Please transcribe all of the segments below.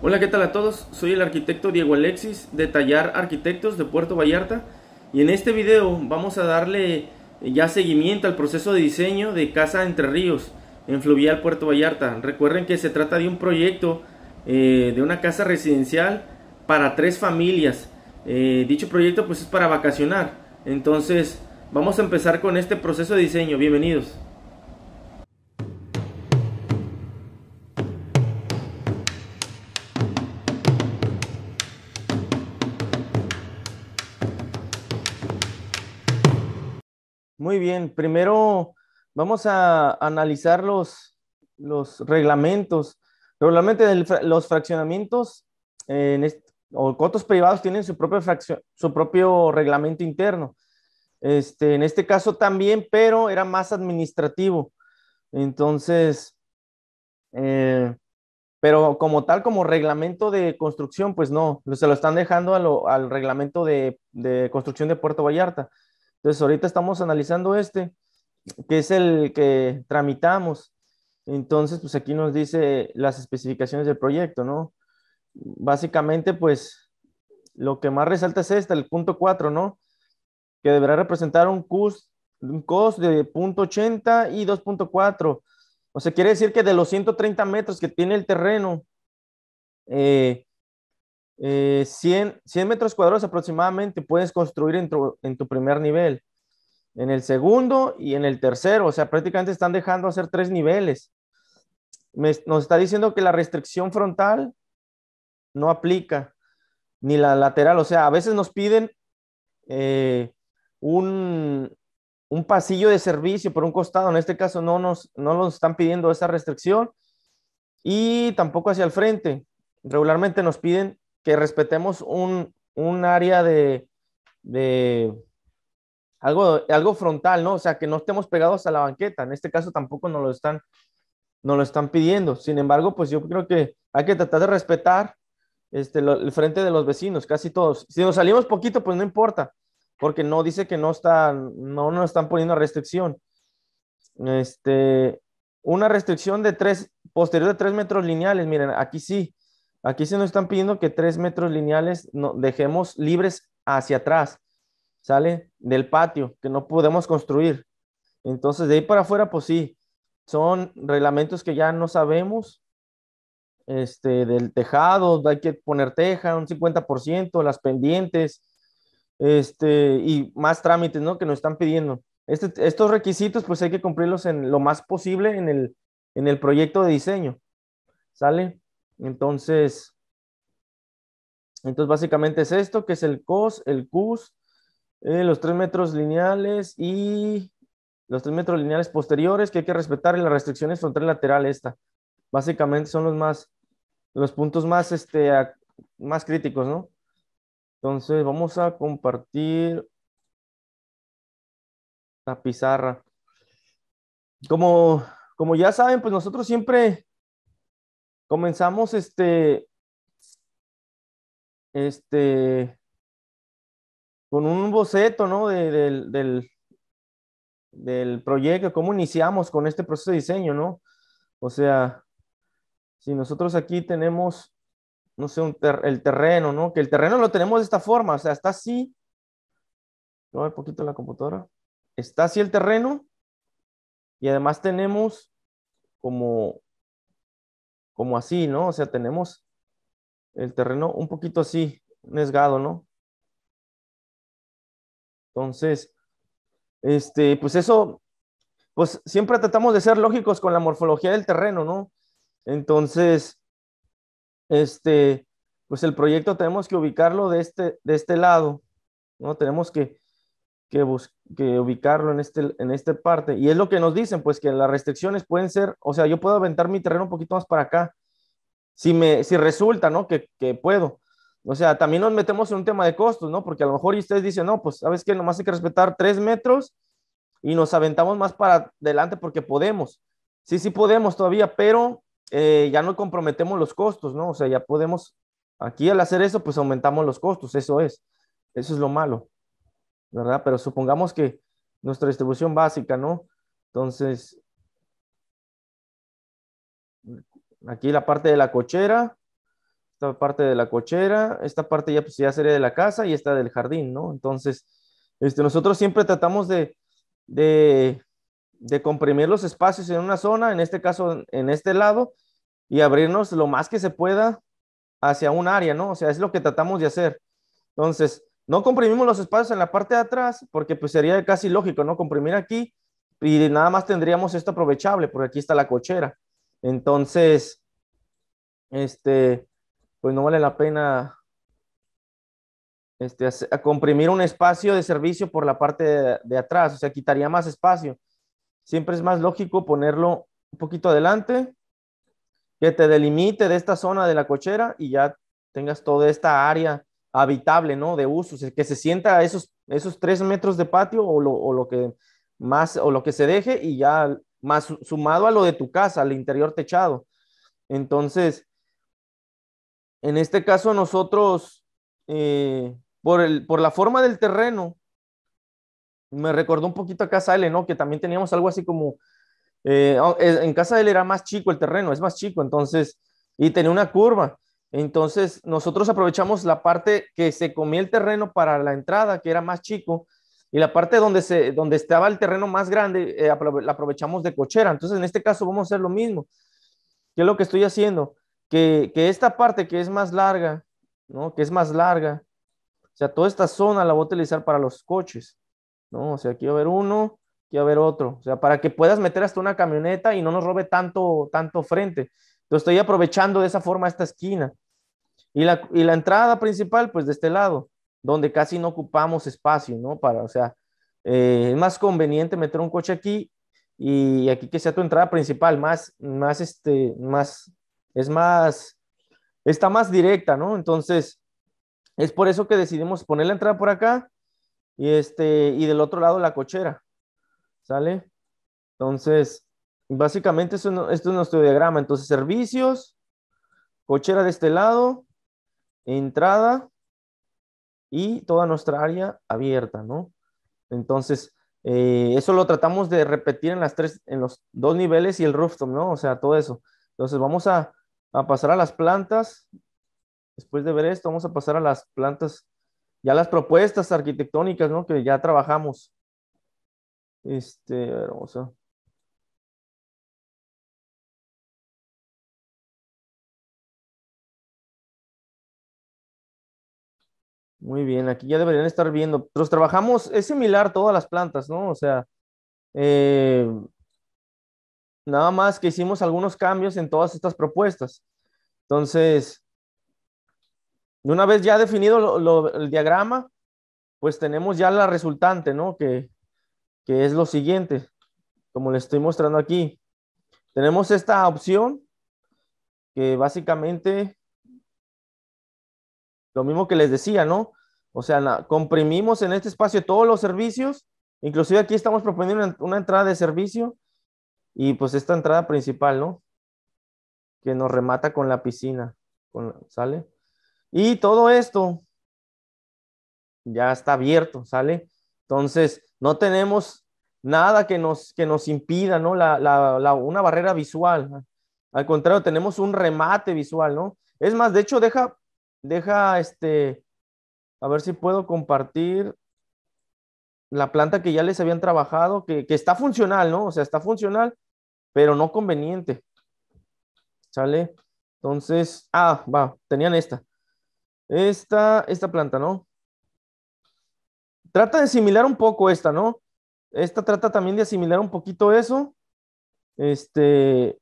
Hola, ¿qué tal a todos? Soy el arquitecto Diego Alexis de Tallar Arquitectos de Puerto Vallarta y en este video vamos a darle eh, ya seguimiento al proceso de diseño de Casa Entre Ríos en Fluvial Puerto Vallarta. Recuerden que se trata de un proyecto eh, de una casa residencial para tres familias. Eh, dicho proyecto pues es para vacacionar. Entonces vamos a empezar con este proceso de diseño. Bienvenidos. Muy bien, primero vamos a analizar los, reglamentos. Regularmente los fraccionamientos eh, o cotos privados tienen su propio, reglamento interno. Este, en este caso también, pero era más administrativo. Entonces, eh, pero como tal, como reglamento de construcción, pues no, se lo están dejando al reglamento de, construcción de Puerto Vallarta. Entonces, ahorita estamos analizando este, que es el que tramitamos. Entonces, pues aquí nos dice las especificaciones del proyecto, ¿no? Básicamente, pues, lo que más resalta es este, el punto 4, ¿no? Que deberá representar un cost, un cost de 0.80 y 2.4. O sea, quiere decir que de los 130 metros que tiene el terreno, eh, 100, eh, 100, metros cuadrados aproximadamente puedes construir en tu, en tu, primer nivel, en el segundo y en el tercero. O sea, prácticamente están dejando hacer tres niveles. nos está diciendo que la restricción frontal no aplica, ni la lateral. O sea, a veces nos piden eh, un, pasillo de servicio por un costado. En este caso no nos, no nos están pidiendo esa restricción y tampoco hacia el frente. Regularmente nos piden que respetemos un, un área de, algo, algo frontal, ¿no? O sea, que no estemos pegados a la banqueta. En este caso tampoco nos lo están, lo están pidiendo. Sin embargo, pues yo creo que hay que tratar de respetar este, el frente de los vecinos, casi todos. Si nos salimos poquito, pues no importa, porque no dice que no, está, no nos están poniendo restricción. Este, una restricción de tres, posterior de tres metros lineales, miren, aquí sí, Aquí se nos están pidiendo que tres metros lineales dejemos libres hacia atrás, ¿sale? Del patio, que no podemos construir. Entonces, de ahí para afuera, pues sí, son reglamentos que ya no sabemos. Este, del tejado, hay que poner teja, un 50%, las pendientes, este, y más trámites, ¿no? Que nos están pidiendo. Este, estos requisitos, pues hay que cumplirlos en lo más posible en el, en el proyecto de diseño, ¿sale? Entonces, entonces básicamente es esto, que es el cos, el cus, eh, los tres metros lineales y los tres metros lineales posteriores que hay que respetar y las restricciones frontal lateral esta. Básicamente son los más, los puntos más, este, más críticos, ¿no? Entonces vamos a compartir la pizarra. Como, como ya saben, pues nosotros siempre Comenzamos este, este, con un boceto, ¿no? del, del, proyecto, cómo iniciamos con este proceso de diseño, ¿no? O sea, si nosotros aquí tenemos, no sé, el terreno, ¿no? Que el terreno lo tenemos de esta forma, o sea, está así. Voy a ver poquito la computadora. Está así el terreno y además tenemos como como así, ¿no? O sea, tenemos el terreno un poquito así, nesgado, ¿no? Entonces, este, pues eso, pues siempre tratamos de ser lógicos con la morfología del terreno, ¿no? Entonces, este, pues el proyecto tenemos que ubicarlo de este, de este lado, ¿no? Tenemos que que, ubicarlo en este, en este parte. Y es lo que nos dicen, pues que las restricciones pueden ser, o sea, yo puedo aventar mi terreno un poquito más para acá, si, me, si resulta, ¿no? Que, puedo. O sea, también nos metemos en un tema de costos, ¿no? Porque a lo mejor ustedes dicen, no, pues, ¿sabes qué? Nomás hay que respetar tres metros y nos aventamos más para adelante porque podemos. Sí, sí podemos todavía, pero eh, ya no comprometemos los costos, ¿no? O sea, ya podemos, aquí al hacer eso, pues aumentamos los costos, eso es. Eso es lo malo. ¿verdad? Pero supongamos que nuestra distribución básica, ¿no? Entonces, aquí la parte de la cochera, esta parte de la cochera, esta parte ya, pues, ya sería de la casa y esta del jardín, ¿no? Entonces, este, nosotros siempre tratamos de, de, de, comprimir los espacios en una zona, en este caso en este lado, y abrirnos lo más que se pueda hacia un área, ¿no? O sea, es lo que tratamos de hacer. Entonces, no comprimimos los espacios en la parte de atrás porque pues sería casi lógico, ¿no? Comprimir aquí y nada más tendríamos esto aprovechable porque aquí está la cochera. Entonces, este, pues no vale la pena este, a comprimir un espacio de servicio por la parte de, atrás, o sea, quitaría más espacio. Siempre es más lógico ponerlo un poquito adelante, que te delimite de esta zona de la cochera y ya tengas toda esta área habitable, ¿no? De uso, que se sienta esos, esos tres metros de patio o lo, que más, o lo que se deje y ya más sumado a lo de tu casa, al interior techado. Entonces, en este caso nosotros, eh, por, el, por la forma del terreno, me recordó un poquito a Casa L, ¿no? Que también teníamos algo así como, eh, en Casa L era más chico el terreno, es más chico, entonces, y tenía una curva. Entonces, nosotros aprovechamos la parte que se comía el terreno para la entrada, que era más chico, y la parte donde, se, donde estaba el terreno más grande, eh, la aprovechamos de cochera. Entonces, en este caso, vamos a hacer lo mismo. ¿Qué es lo que estoy haciendo? Que, que esta parte que es más larga, ¿no? Que es más larga. O sea, toda esta zona la voy a utilizar para los coches, ¿no? O sea, aquí va a haber uno, aquí va a haber otro. O sea, para que puedas meter hasta una camioneta y no nos robe tanto, tanto frente. Entonces, estoy aprovechando de esa forma esta esquina. Y la, y la entrada principal, pues de este lado, donde casi no ocupamos espacio, ¿no? Para, o sea, eh, es más conveniente meter un coche aquí y aquí que sea tu entrada principal, más, más, este, más, es más, está más directa, ¿no? Entonces, es por eso que decidimos poner la entrada por acá y este, y del otro lado la cochera, ¿sale? Entonces, Básicamente esto, es nuestro diagrama. Entonces, servicios, cochera de este lado, entrada y toda nuestra área abierta, ¿no? Entonces, eh, eso lo tratamos de repetir en, las tres, en los dos niveles y el rooftop, ¿no? O sea, todo eso. Entonces, vamos a, pasar a las plantas. Después de ver esto, vamos a pasar a las plantas, ya las propuestas arquitectónicas, ¿no? Que ya trabajamos. Este, a ver, vamos a... Muy bien, aquí ya deberían estar viendo. Los trabajamos, es similar todas las plantas, ¿no? O sea, eh, nada más que hicimos algunos cambios en todas estas propuestas. Entonces, una vez ya definido el diagrama, pues tenemos ya la resultante, ¿no? Que, que es lo siguiente, como le estoy mostrando aquí. Tenemos esta opción que básicamente lo mismo que les decía, ¿no? O sea, comprimimos en este espacio todos los servicios, inclusive aquí estamos proponiendo una, entrada de servicio y pues esta entrada principal, ¿no? Que nos remata con la piscina, con, ¿sale? Y todo esto ya está abierto, ¿sale? Entonces, no tenemos nada que nos, que nos impida, ¿no? la, una barrera visual. Al contrario, tenemos un remate visual, ¿no? Es más, de hecho, deja, deja este, a ver si puedo compartir la planta que ya les habían trabajado, que, está funcional, ¿no? O sea, está funcional, pero no conveniente. ¿Sale? Entonces, ah, va, tenían esta. Esta, esta planta, ¿no? Trata de asimilar un poco esta, ¿no? Esta trata también de asimilar un poquito eso. Este,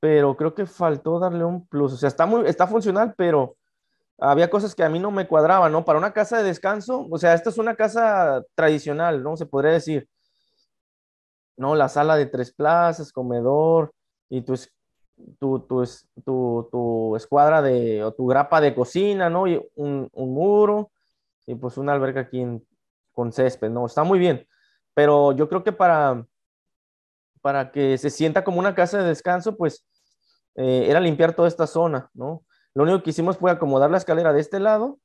pero creo que faltó darle un plus. O sea, está, muy, está funcional, pero había cosas que a mí no me cuadraban, ¿no? Para una casa de descanso, o sea, esta es una casa tradicional, ¿no? Se podría decir, ¿no? La sala de tres plazas, comedor y tu, tu, tu, tu, escuadra de, o tu grapa de cocina, ¿no? Y un, muro y pues una alberca aquí con césped, ¿no? Está muy bien, pero yo creo que para, que se sienta como una casa de descanso, pues eh, era limpiar toda esta zona, ¿no? Lo único que hicimos fue acomodar la escalera de este lado,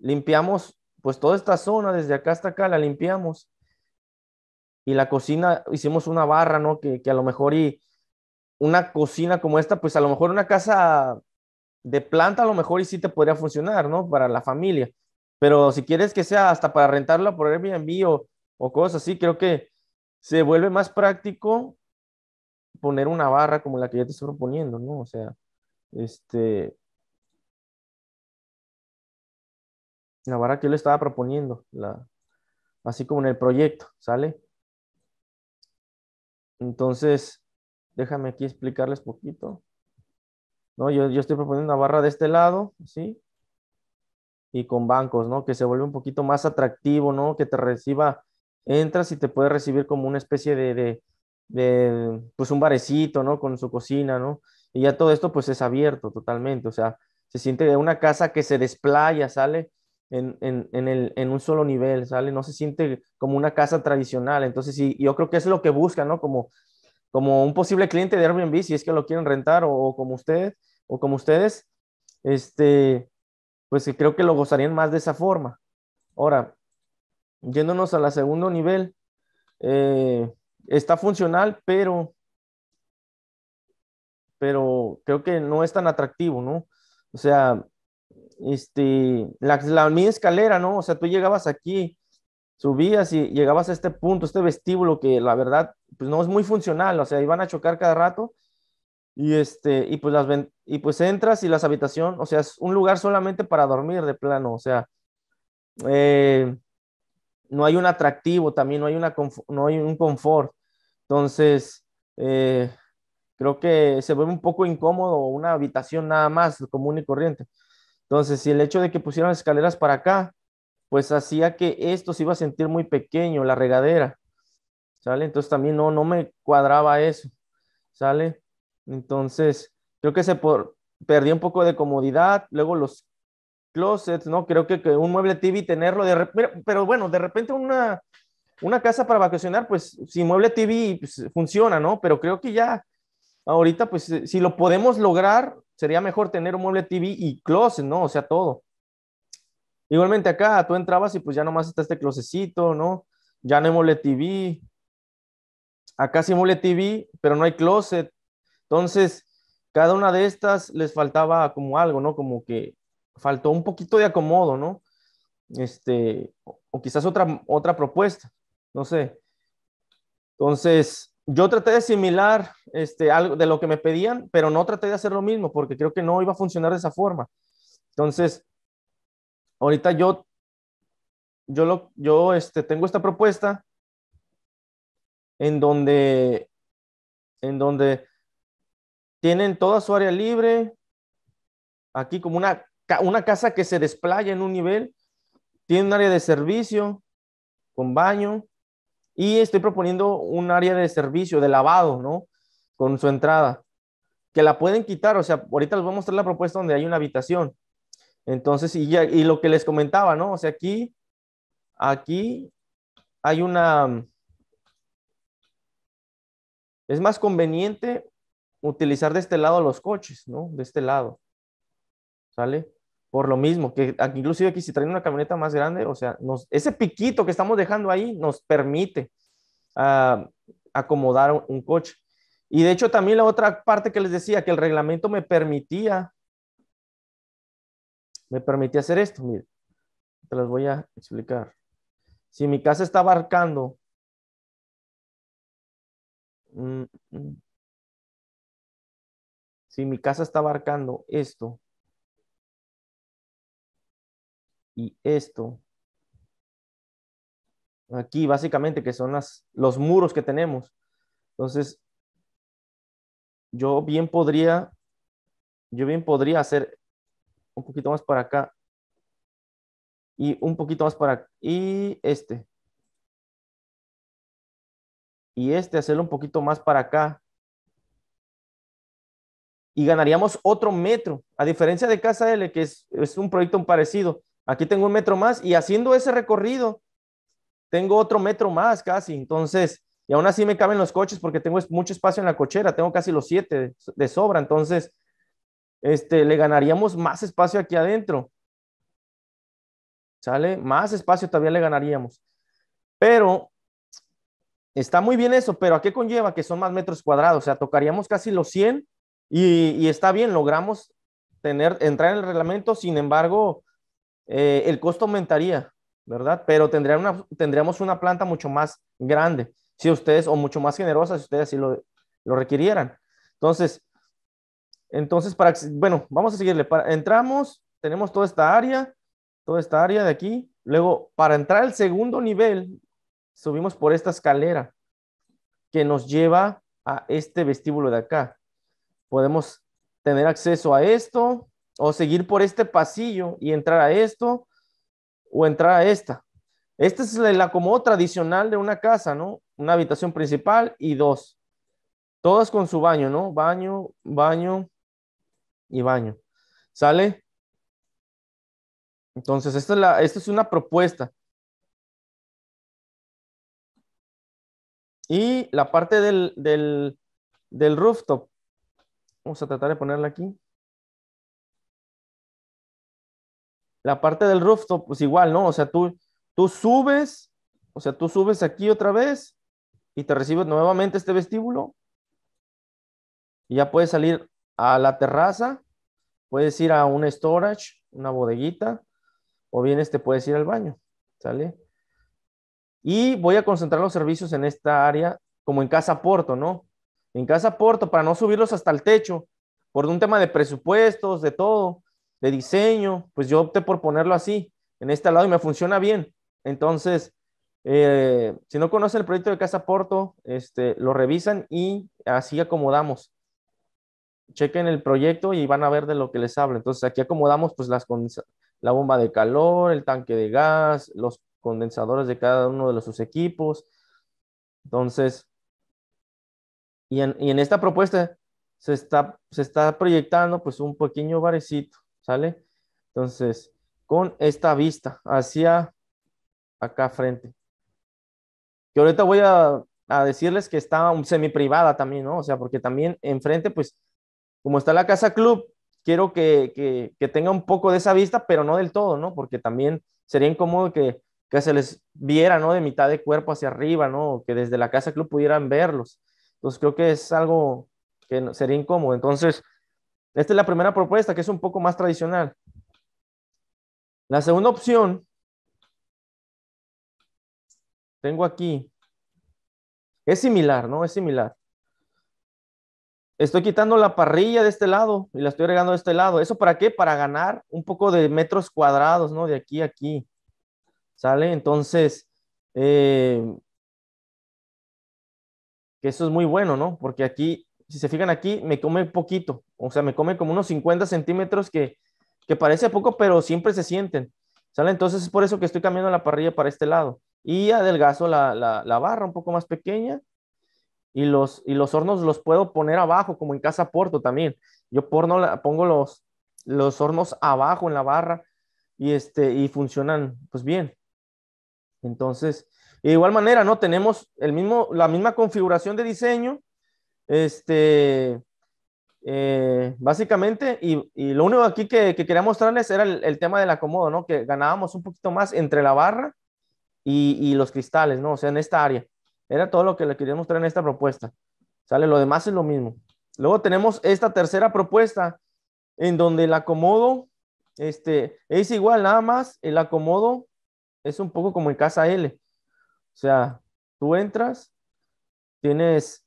limpiamos pues toda esta zona desde acá hasta acá, la limpiamos. Y la cocina, hicimos una barra, ¿no? Que, a lo mejor y una cocina como esta, pues a lo mejor una casa de planta a lo mejor y sí te podría funcionar, ¿no? Para la familia. Pero si quieres que sea hasta para rentarla por Airbnb o, o cosas así, creo que se vuelve más práctico poner una barra como la que ya te estoy proponiendo, ¿no? O sea, este, la barra que yo le estaba proponiendo, la, así como en el proyecto, ¿sale? Entonces, déjame aquí explicarles poquito. ¿No? Yo, estoy proponiendo una barra de este lado, ¿sí? Y con bancos, ¿no? Que se vuelve un poquito más atractivo, ¿no? Que te reciba, entras y te puede recibir como una especie de, de, de pues un barecito, ¿no? Con su cocina, ¿no? Y ya todo esto pues es abierto totalmente, o sea, se siente una casa que se desplaya, sale en, un solo nivel, sale, no se siente como una casa tradicional. Entonces, sí, yo creo que es lo que buscan, ¿no? Como, como un posible cliente de Airbnb, si es que lo quieren rentar o, como ustedes, o como ustedes, este, pues creo que lo gozarían más de esa forma. Ahora, yéndonos a la segundo nivel, eh, está funcional, pero pero creo que no es tan atractivo, ¿no? O sea, este, la, la misma escalera, ¿no? O sea, tú llegabas aquí, subías y llegabas a este punto, este vestíbulo que la verdad, pues no es muy funcional, o sea, iban a chocar cada rato y este, y pues las y pues entras y las habitaciones, o sea, es un lugar solamente para dormir de plano, o sea, eh, no hay un atractivo también, no hay, una, no hay un confort. Entonces, eh, creo que se ve un poco incómodo una habitación nada más común y corriente. Entonces, si el hecho de que pusieran escaleras para acá, pues hacía que esto se iba a sentir muy pequeño, la regadera, ¿sale? Entonces también no, no me cuadraba eso, ¿sale? Entonces, creo que se por, un poco de comodidad, luego los closets, ¿no? Creo que, un mueble TV tenerlo, de repente, pero bueno, de repente una, una casa para vacacionar, pues sin mueble TV pues, funciona, ¿no? Pero creo que ya ahorita, pues eh, si lo podemos lograr, sería mejor tener un mueble TV y closet, ¿no? O sea, todo. Igualmente acá, tú entrabas y pues ya nomás está este closecito ¿no? Ya no hay mueble TV. Acá sí mueble TV, pero no hay closet. Entonces, cada una de estas les faltaba como algo, ¿no? Como que faltó un poquito de acomodo, ¿no? Este, o, quizás otra, otra propuesta, no sé. Entonces, yo traté de asimilar este, algo de lo que me pedían, pero no traté de hacer lo mismo porque creo que no iba a funcionar de esa forma. Entonces, ahorita yo, yo, lo, yo este, tengo esta propuesta en donde, en donde tienen toda su área libre, aquí como una, una casa que se desplaya en un nivel, tiene un área de servicio con baño, y estoy proponiendo un área de servicio, de lavado, ¿no? Con su entrada, que la pueden quitar, o sea, ahorita les voy a mostrar la propuesta donde hay una habitación. Entonces, y, ya, y lo que les comentaba, ¿no? O sea, aquí, aquí hay una... Es más conveniente utilizar de este lado los coches, ¿no? De este lado. ¿Sale? Por lo mismo, que inclusive aquí si traen una camioneta más grande, o sea, nos, ese piquito que estamos dejando ahí nos permite ah, acomodar un, coche. Y de hecho también la otra parte que les decía, que el reglamento me permitía, me permitía hacer esto, miren te las voy a explicar. Si mi casa está abarcando... Mm, mm, si mi casa está abarcando esto, y esto. Aquí básicamente que son las, los muros que tenemos. Entonces, yo bien podría, yo bien podría hacer un poquito más para acá y un poquito más para acá, y este. Y este hacerlo un poquito más para acá. Y ganaríamos otro metro. A diferencia de Casa L, que es, es un proyecto parecido, Aquí tengo un metro más y haciendo ese recorrido, tengo otro metro más casi. Entonces, y aún así me caben los coches porque tengo mucho espacio en la cochera, tengo casi los siete de sobra. Entonces, este, le ganaríamos más espacio aquí adentro. ¿Sale? Más espacio todavía le ganaríamos. Pero está muy bien eso, pero ¿a qué conlleva? Que son más metros cuadrados, o sea, tocaríamos casi los 100 y, y está bien, logramos tener, entrar en el reglamento, sin embargo, eh, el costo aumentaría, ¿verdad? Pero tendría tendríamos una planta mucho más grande, si ustedes, o mucho más generosa, si ustedes así lo, requirieran. Entonces, entonces, para, bueno, vamos a seguirle. entramos, tenemos toda esta área, toda esta área de aquí. Luego, para entrar al segundo nivel, subimos por esta escalera que nos lleva a este vestíbulo de acá. Podemos tener acceso a esto, o seguir por este pasillo y entrar a esto o entrar a esta. Esta es la acomodo tradicional de una casa, ¿no? Una habitación principal y dos. Todas con su baño, ¿no? Baño, baño y baño. ¿Sale? Entonces, esta es, es una propuesta. Y la parte del, del rooftop. Vamos a tratar de ponerla aquí. La parte del rooftop, pues igual, ¿no? O sea, tú, tú subes, o sea, tú subes aquí otra vez y te recibes nuevamente este vestíbulo. Y ya puedes salir a la terraza, puedes ir a un storage, una bodeguita, o bien este puedes ir al baño, ¿sale? Y voy a concentrar los servicios en esta área, como en Casa Porto, ¿no? En Casa Porto, para no subirlos hasta el techo, por un tema de presupuestos, de todo de diseño, pues yo opté por ponerlo así, en este lado, y me funciona bien. Entonces, eh, si no conocen el proyecto de Casa Porto, este, lo revisan y así acomodamos. Chequen el proyecto y van a ver de lo que les hablo. Entonces, aquí acomodamos pues las la bomba de calor, el tanque de gas, los condensadores de cada uno de sus equipos. Entonces, y en, en, esta propuesta se está, se está proyectando pues un pequeño barecito ¿sale? Entonces, con esta vista hacia acá frente. Que ahorita voy a, decirles que está un semi privada también, ¿no? O sea, porque también enfrente, pues, como está la casa club, quiero que, que, tenga un poco de esa vista, pero no del todo, ¿no? Porque también sería incómodo que, que se les viera, ¿no? De mitad de cuerpo hacia arriba, ¿no? Que desde la casa club pudieran verlos. Entonces creo que es algo que sería incómodo. Entonces, esta es la primera propuesta, que es un poco más tradicional. La segunda opción, tengo aquí, es similar, ¿no? Es similar. Estoy quitando la parrilla de este lado y la estoy agregando de este lado. ¿Eso para qué? Para ganar un poco de metros cuadrados, ¿no? De aquí a aquí. ¿Sale? Entonces, eh, que eso es muy bueno, ¿no? Porque aquí si se fijan aquí, me come poquito, o sea, me come como unos 50 centímetros que, que parece poco, pero siempre se sienten, ¿sale? Entonces es por eso que estoy cambiando la parrilla para este lado y adelgazo la, la, la barra un poco más pequeña y los, y los hornos los puedo poner abajo, como en casa Porto también. Yo no la, pongo los, los hornos abajo en la barra y, este, y funcionan pues bien. Entonces, de igual manera, ¿no? Tenemos el mismo, la misma configuración de diseño, este, eh, básicamente, y, lo único aquí que, quería mostrarles era el, tema del acomodo, ¿no? Que ganábamos un poquito más entre la barra y, y los cristales, ¿no? O sea, en esta área. Era todo lo que le quería mostrar en esta propuesta. ¿Sale? Lo demás es lo mismo. Luego tenemos esta tercera propuesta en donde el acomodo este, es igual, nada más el acomodo es un poco como en casa L. O sea, tú entras, tienes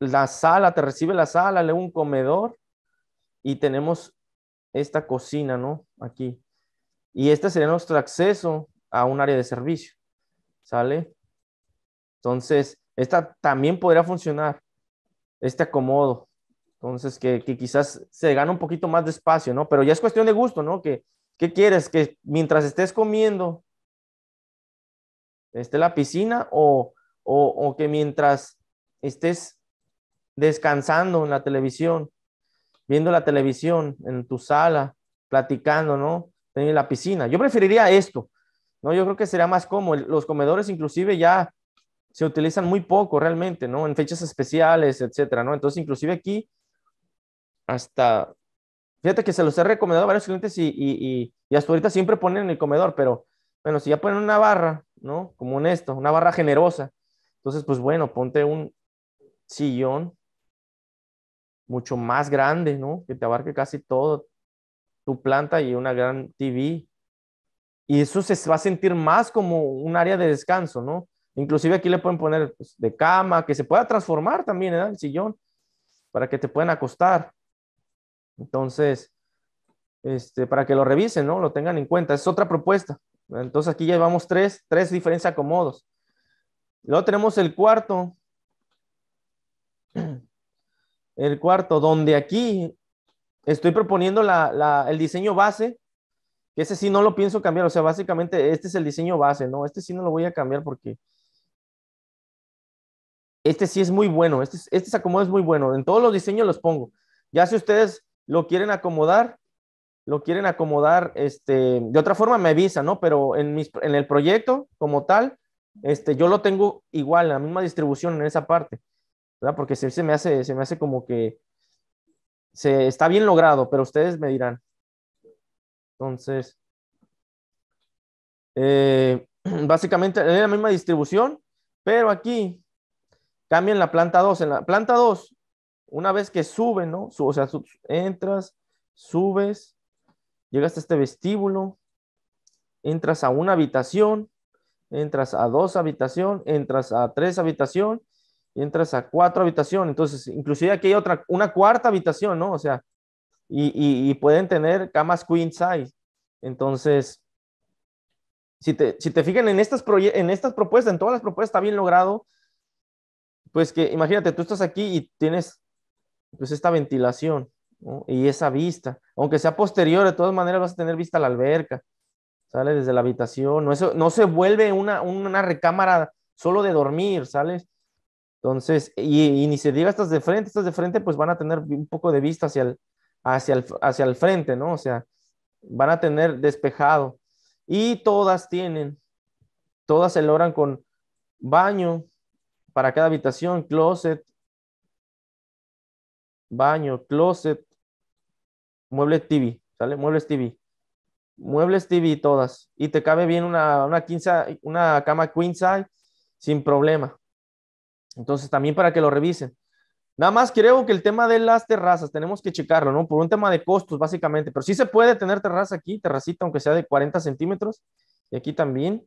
la sala, te recibe la sala, luego un comedor y tenemos esta cocina, ¿no? Aquí. Y este sería nuestro acceso a un área de servicio, ¿sale? Entonces, esta también podría funcionar, este acomodo. Entonces, que, quizás se gana un poquito más de espacio, ¿no? Pero ya es cuestión de gusto, ¿no? Que, ¿Qué quieres? ¿Que mientras estés comiendo esté la piscina o, o que mientras estés descansando en la televisión, viendo la televisión en tu sala, platicando, ¿no? En la piscina. Yo preferiría esto, ¿no? Yo creo que sería más cómodo. Los comedores inclusive ya se utilizan muy poco realmente, ¿no? En fechas especiales, etcétera, ¿no? Entonces, inclusive aquí, hasta, fíjate que se los he recomendado a varios clientes y, y hasta ahorita siempre ponen en el comedor, pero bueno, si ya ponen una barra, ¿no? Como en esto, una barra generosa. Entonces, pues bueno, ponte un sillón mucho más grande, ¿no? Que te abarque casi todo tu planta y una gran TV. Y eso se va a sentir más como un área de descanso, ¿no? Inclusive aquí le pueden poner pues, de cama, que se pueda transformar también, en ¿eh? El sillón, para que te puedan acostar. Entonces, este, para que lo revisen, ¿no? Lo tengan en cuenta. Es otra propuesta. Entonces aquí ya llevamos tres, tres diferentes acomodos. Luego tenemos el cuarto, el cuarto, donde aquí estoy proponiendo el diseño base, que ese sí no lo pienso cambiar, o sea, básicamente este es el diseño base, ¿no? Este sí no lo voy a cambiar porque este sí es muy bueno, este, este se acomoda es muy bueno, en todos los diseños los pongo. Ya si ustedes lo quieren acomodar, lo quieren acomodar, este, de otra forma me avisan, ¿no? Pero en, en el proyecto como tal, este, yo lo tengo igual, la misma distribución en esa parte. Porque se, me hace, se me hace como que se, está bien logrado, pero ustedes me dirán. Entonces, eh, básicamente es la misma distribución, pero aquí cambian la planta 2. En la planta 2, una vez que sube, ¿no? o sea, entras, subes, llegas a este vestíbulo, entras a una habitación, entras a dos habitación, entras a tres habitación y entras a cuatro habitaciones. Entonces, inclusive aquí hay otra, una cuarta habitación, ¿no? O sea, y, pueden tener camas queen size. Entonces, si te, si te fijan en estas, en estas propuestas, en todas las propuestas está bien logrado, pues que imagínate, tú estás aquí y tienes pues esta ventilación y esa vista, aunque sea posterior, de todas maneras vas a tener vista a la alberca, sale desde la habitación, no, Eso, no se vuelve una, una recámara solo de dormir, ¿sales? Entonces, y, ni se diga estas de frente, estás de frente, pues van a tener un poco de vista hacia el, hacia hacia el frente, ¿no? O sea, van a tener despejado. Y todas tienen, todas se logran con baño para cada habitación, closet, baño, closet, mueble TV, ¿sale? Muebles TV. Muebles TV todas. Y te cabe bien una, una, quinza, una cama queen sin problema. Entonces, también para que lo revisen. Nada más creo que el tema de las terrazas tenemos que checarlo, ¿no? Por un tema de costos, básicamente. Pero sí se puede tener terraza aquí, terracita, aunque sea de 40 centímetros. Y aquí también.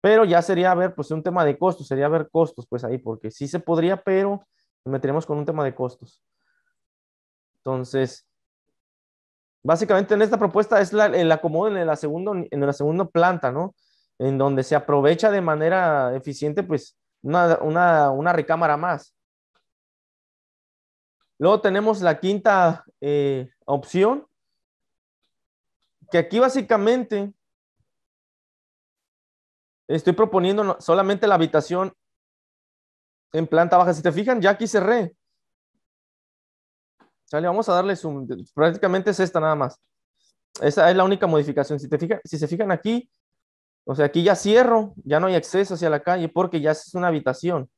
Pero ya sería ver, pues, un tema de costos. Sería ver costos, pues, ahí. Porque sí se podría, pero nos meteremos con un tema de costos. Entonces, básicamente en esta propuesta es la, el acomodo en la, segunda, en la segunda planta, ¿no? En donde se aprovecha de manera eficiente, pues, una, recámara más. Luego tenemos la quinta eh, opción, que aquí básicamente estoy proponiendo solamente la habitación en planta baja. Si te fijan, ya aquí cerré. vamos a darle zoom. Prácticamente es esta nada más. Esa es la única modificación. Si, te si se fijan aquí, o sea, aquí ya cierro, ya no hay acceso hacia la calle porque ya es una habitación.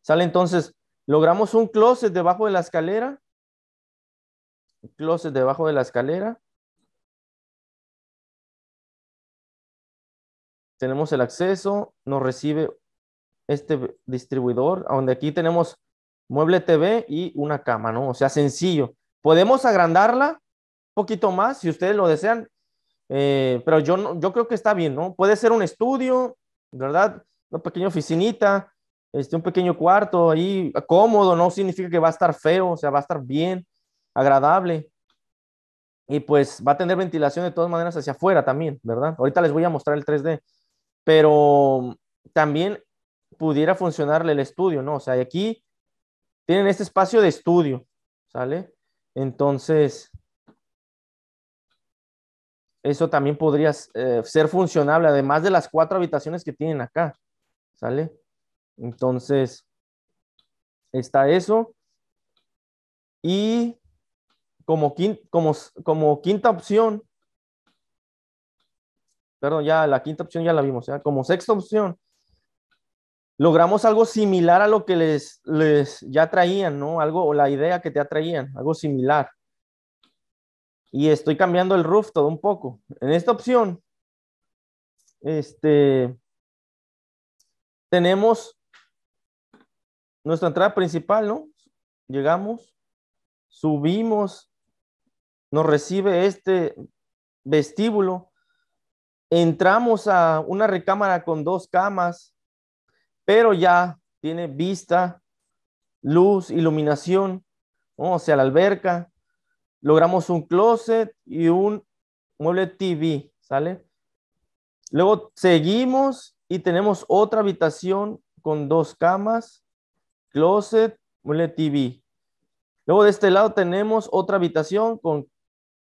Sale entonces, logramos un closet debajo de la escalera. Un closet debajo de la escalera. Tenemos el acceso, nos recibe este distribuidor, donde aquí tenemos mueble TV y una cama, ¿no? O sea, sencillo. Podemos agrandarla un poquito más, si ustedes lo desean, eh, pero yo, yo creo que está bien, ¿no? Puede ser un estudio, ¿verdad? Una pequeña oficinita, este, un pequeño cuarto ahí, cómodo, no significa que va a estar feo, o sea, va a estar bien, agradable. Y pues va a tener ventilación de todas maneras hacia afuera también, ¿verdad? Ahorita les voy a mostrar el 3D, pero también pudiera funcionarle el estudio, ¿no? O sea, aquí tienen este espacio de estudio, ¿sale? Entonces, eso también podría eh, ser funcionable, además de las cuatro habitaciones que tienen acá, ¿sale? Entonces, está eso. Y como, quinta, como, quinta opción, perdón, ya la quinta opción ya la vimos, ¿eh? como sexta opción, logramos algo similar a lo que les, les ya traían, ¿no? Algo, o la idea que te atraían, algo similar y estoy cambiando el roof todo un poco. En esta opción, este, tenemos nuestra entrada principal, ¿no? Llegamos, subimos, nos recibe este vestíbulo, entramos a una recámara con dos camas, pero ya tiene vista, luz, iluminación, o sea, la alberca, Logramos un closet y un mueble TV, ¿sale? Luego seguimos y tenemos otra habitación con dos camas, closet, mueble TV. Luego de este lado tenemos otra habitación con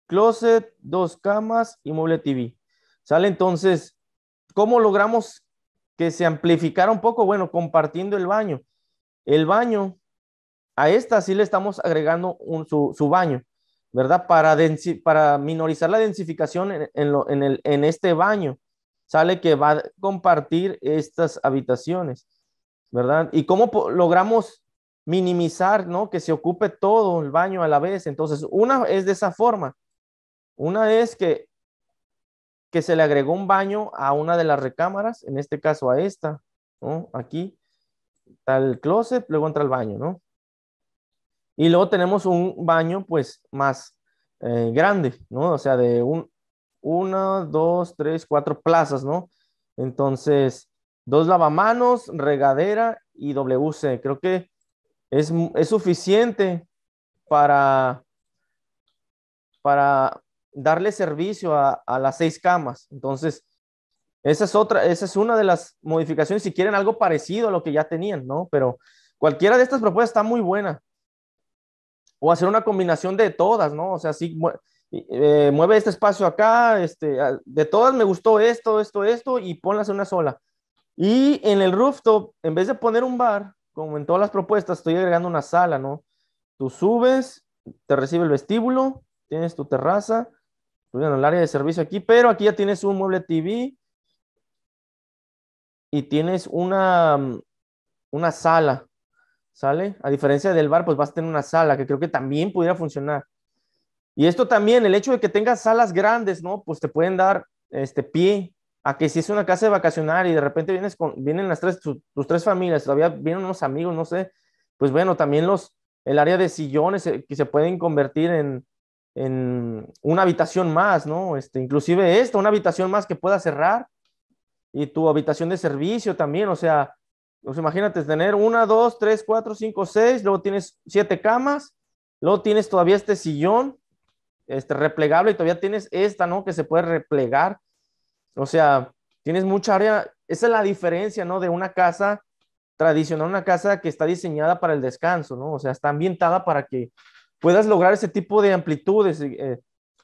closet, dos camas y mueble TV. ¿Sale? Entonces, ¿cómo logramos que se amplificara un poco? Bueno, compartiendo el baño. El baño, a esta sí le estamos agregando su baño. ¿verdad? Para, para minorizar la densificación en, el, en este baño, sale que va a compartir estas habitaciones, ¿verdad? ¿Y cómo logramos minimizar, ¿no? Que se ocupe todo el baño a la vez. Entonces, una es de esa forma. Una es que, que se le agregó un baño a una de las recámaras, en este caso a esta, ¿no? Aquí está el closet, luego entra el baño, ¿no? Y luego tenemos un baño, pues, más eh, grande, ¿no? O sea, de un, una, dos, tres, cuatro plazas, ¿no? Entonces, dos lavamanos, regadera y WC. Creo que es, suficiente para, para darle servicio a, a, las seis camas. Entonces, esa es otra, esa es una de las modificaciones, si quieren algo parecido a lo que ya tenían, ¿no? Pero cualquiera de estas propuestas está muy buena o hacer una combinación de todas, ¿no? O sea, así eh, mueve este espacio acá, este, ah, de todas me gustó esto, esto, esto, y ponlas en una sola. Y en el rooftop, en vez de poner un bar, como en todas las propuestas, estoy agregando una sala, ¿no? Tú subes, te recibe el vestíbulo, tienes tu terraza, bueno, el área de servicio aquí, pero aquí ya tienes un mueble TV y tienes una, mm, una sala ¿sale? A diferencia del bar, pues vas a tener una sala que creo que también pudiera funcionar. Y esto también, el hecho de que tengas salas grandes, ¿no? Pues te pueden dar este pie a que si es una casa de vacacionar y de repente vienes con, vienen las tres, tus tres familias, todavía vienen unos amigos, no sé, pues bueno, también los, el área de sillones eh, que se pueden convertir en, en una habitación más, ¿no? Este, inclusive esto, una habitación más que pueda cerrar y tu habitación de servicio también, o sea, imagínate tener una, dos, tres, cuatro, cinco, seis, luego tienes siete camas, luego tienes todavía este sillón este replegable y todavía tienes esta, ¿no? Que se puede replegar. O sea, tienes mucha área. Esa es la diferencia, ¿no? De una casa tradicional, una casa que está diseñada para el descanso, ¿no? O sea, está ambientada para que puedas lograr ese tipo de amplitudes. Eh,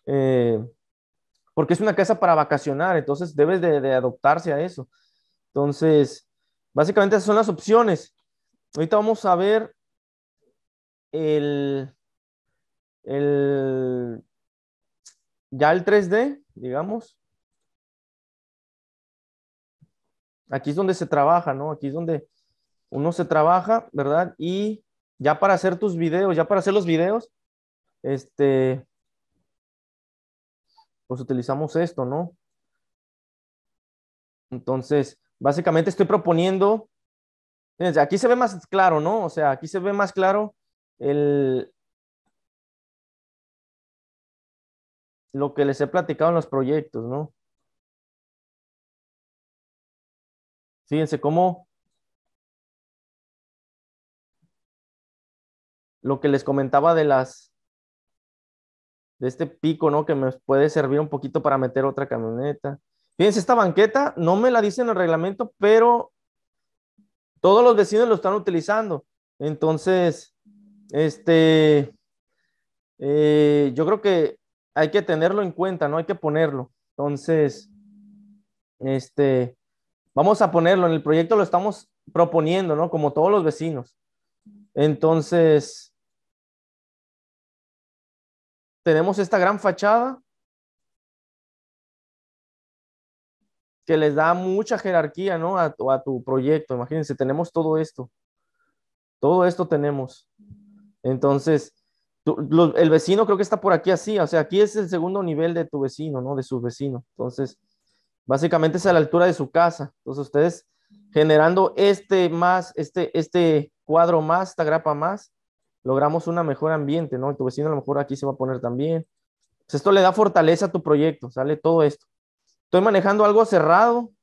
eh, porque es una casa para vacacionar, entonces debes de, de, adoptarse a eso. Entonces, Básicamente esas son las opciones. Ahorita vamos a ver el, ya el 3D, digamos. Aquí es donde se trabaja, ¿no? Aquí es donde uno se trabaja, ¿verdad? Y ya para hacer tus videos, ya para hacer los videos, este, pues utilizamos esto, ¿no? Entonces, Básicamente estoy proponiendo, aquí se ve más claro, ¿no? O sea, aquí se ve más claro el, lo que les he platicado en los proyectos, ¿no? Fíjense cómo lo que les comentaba de las de este pico, ¿no? Que me puede servir un poquito para meter otra camioneta. Fíjense, esta banqueta no me la dice en el reglamento, pero todos los vecinos lo están utilizando. Entonces, este, eh, yo creo que hay que tenerlo en cuenta, no hay que ponerlo. Entonces, este, vamos a ponerlo, en el proyecto lo estamos proponiendo, ¿no? Como todos los vecinos. Entonces, tenemos esta gran fachada que les da mucha jerarquía, ¿no? A, tu proyecto, imagínense, tenemos todo esto, todo esto tenemos. Entonces, el vecino creo que está por aquí así, o sea, aquí es el segundo nivel de tu vecino, ¿no? De su vecino. Entonces, básicamente es a la altura de su casa. Entonces, ustedes generando este más, este, este cuadro más, esta grapa más, logramos una mejor ambiente, ¿no? tu vecino a lo mejor aquí se va a poner también. Pues esto le da fortaleza a tu proyecto, sale todo esto. Estoy manejando algo cerrado.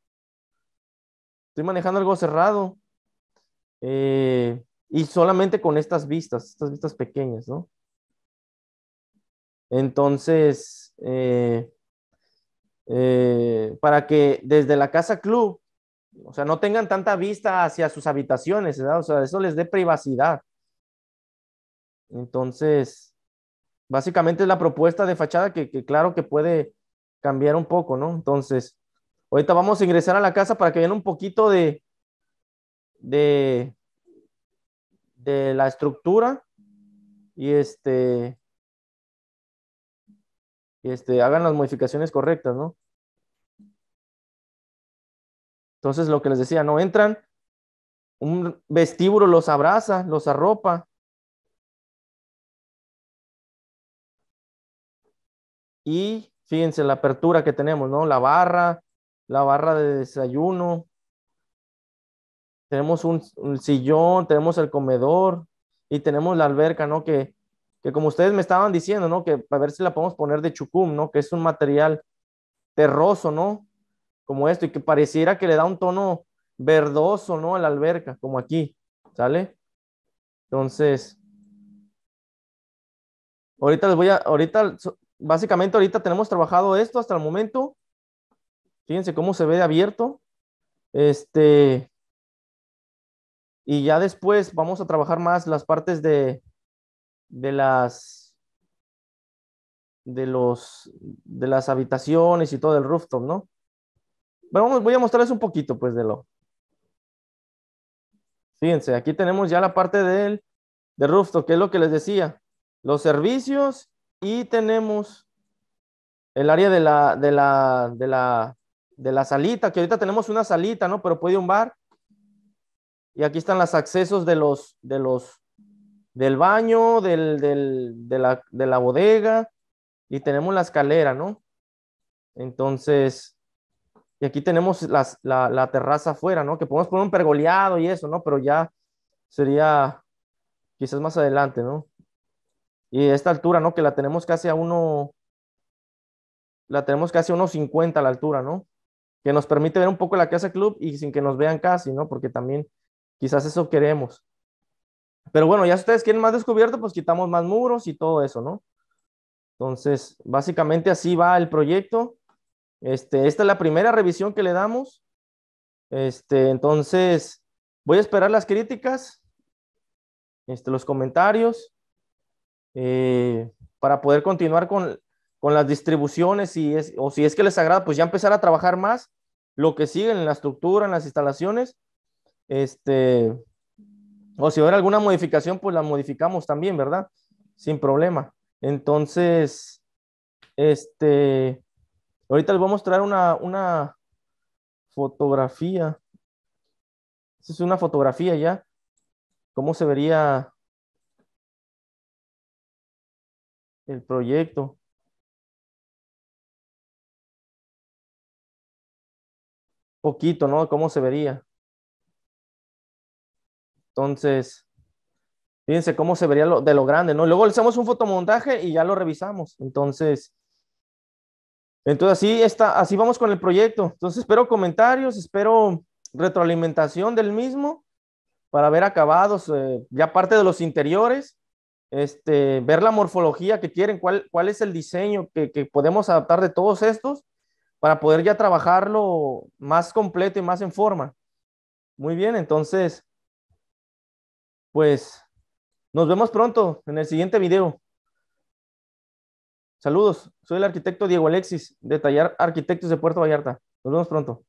Estoy manejando algo cerrado. Eh, y solamente con estas vistas, estas vistas pequeñas, ¿no? Entonces, eh, eh, para que desde la casa club, o sea, no tengan tanta vista hacia sus habitaciones, ¿verdad? O sea, eso les dé privacidad. Entonces, básicamente es la propuesta de fachada que, que claro que puede cambiar un poco, ¿no? Entonces, ahorita vamos a ingresar a la casa para que vean un poquito de, de, de la estructura y este, y este, hagan las modificaciones correctas, ¿no? Entonces, lo que les decía, no entran, un vestíbulo los abraza, los arropa, y Fíjense la apertura que tenemos, ¿no? La barra, la barra de desayuno. Tenemos un, sillón, tenemos el comedor y tenemos la alberca, ¿no? Que, que como ustedes me estaban diciendo, ¿no? Que a ver si la podemos poner de chucum, ¿no? Que es un material terroso, ¿no? Como esto y que pareciera que le da un tono verdoso, ¿no? A la alberca, como aquí, ¿sale? Entonces, ahorita les voy a, ahorita básicamente ahorita tenemos trabajado esto hasta el momento. Fíjense cómo se ve abierto. Este, y ya después vamos a trabajar más las partes de, de las de los de las habitaciones y todo el rooftop, ¿no? Bueno, voy a mostrarles un poquito, pues, de lo. Fíjense, aquí tenemos ya la parte del, del rooftop, que es lo que les decía. Los servicios y tenemos el área de la, de la, de la, de la salita, que ahorita tenemos una salita, ¿no? Pero puede un bar. Y aquí están los accesos de los, de los, del baño, del, del, de, la, de la bodega. Y tenemos la escalera, ¿no? Entonces, y aquí tenemos la, la, terraza afuera, ¿no? Que podemos poner un pergoleado y eso, ¿no? Pero ya sería quizás más adelante, ¿no? Y esta altura, ¿no? Que la tenemos casi a uno, la tenemos casi a unos 50 a la altura, ¿no? Que nos permite ver un poco la casa club y sin que nos vean casi, ¿no? Porque también quizás eso queremos. Pero bueno, ya ustedes quieren más descubierto, pues quitamos más muros y todo eso, ¿no? Entonces, básicamente así va el proyecto. Este, esta es la primera revisión que le damos. Este, entonces, voy a esperar las críticas, este, los comentarios. Eh, para poder continuar con, las distribuciones o si es que les agrada, pues ya empezar a trabajar más lo que sigue en la estructura, en las instalaciones. Este, o si hubiera alguna modificación, pues la modificamos también, ¿verdad? Sin problema. Entonces, este, ahorita les voy a mostrar una, una fotografía. es una fotografía ya. ¿Cómo se vería el proyecto. Poquito, ¿no? ¿Cómo se vería? Entonces, fíjense cómo se vería lo, de lo grande, ¿no? Luego le hacemos un fotomontaje y ya lo revisamos. Entonces, entonces así está, así vamos con el proyecto. Entonces espero comentarios, espero retroalimentación del mismo para ver acabados eh, ya parte de los interiores este, ver la morfología que quieren, cuál, cuál es el diseño que, podemos adaptar de todos estos para poder ya trabajarlo más completo y más en forma. Muy bien, entonces, pues nos vemos pronto en el siguiente video. Saludos, soy el arquitecto Diego Alexis de Tallar Arquitectos de Puerto Vallarta. Nos vemos pronto.